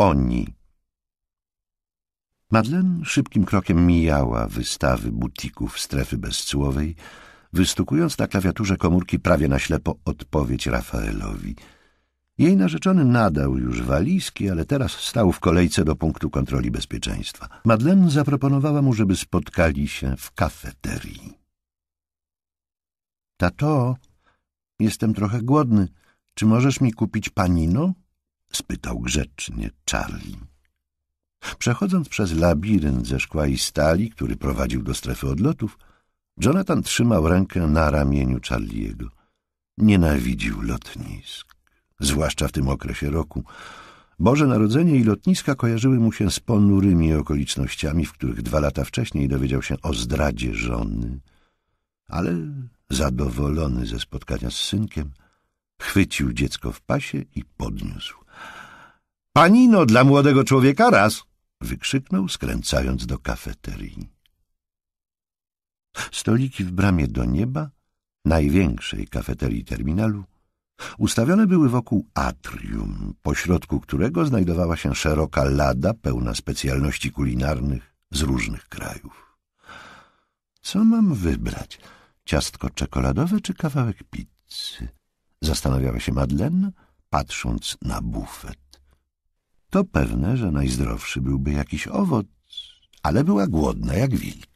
oni. Madlen szybkim krokiem mijała wystawy butików strefy bezcłowej, wystukując na klawiaturze komórki prawie na ślepo odpowiedź Rafaelowi. Jej narzeczony nadał już walizki, ale teraz stał w kolejce do punktu kontroli bezpieczeństwa. Madlen zaproponowała mu, żeby spotkali się w kafeterii. Tato, jestem trochę głodny. Czy możesz mi kupić panino? spytał grzecznie Charlie. Przechodząc przez labirynt ze szkła i stali, który prowadził do strefy odlotów, Jonathan trzymał rękę na ramieniu Charliego. Nienawidził lotnisk, zwłaszcza w tym okresie roku. Boże Narodzenie i lotniska kojarzyły mu się z ponurymi okolicznościami, w których dwa lata wcześniej dowiedział się o zdradzie żony. Ale zadowolony ze spotkania z synkiem, chwycił dziecko w pasie i podniósł. Panino dla młodego człowieka raz! wykrzyknął, skręcając do kafeterii. Stoliki w bramie do nieba, największej kafeterii terminalu, ustawione były wokół atrium, pośrodku którego znajdowała się szeroka lada pełna specjalności kulinarnych z różnych krajów. Co mam wybrać? Ciastko czekoladowe czy kawałek pizzy? Zastanawiała się Madlen, patrząc na bufet. To pewne, że najzdrowszy byłby jakiś owoc, ale była głodna jak wilk.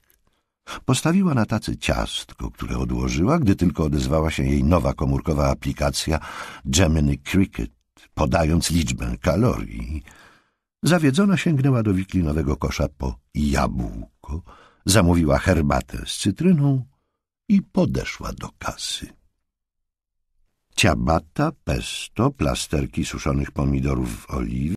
Postawiła na tacy ciastko, które odłożyła, gdy tylko odezwała się jej nowa komórkowa aplikacja Gemini Cricket, podając liczbę kalorii. Zawiedzona sięgnęła do wiklinowego kosza po jabłko, zamówiła herbatę z cytryną i podeszła do kasy. Ciabata, pesto, plasterki suszonych pomidorów w oliwie,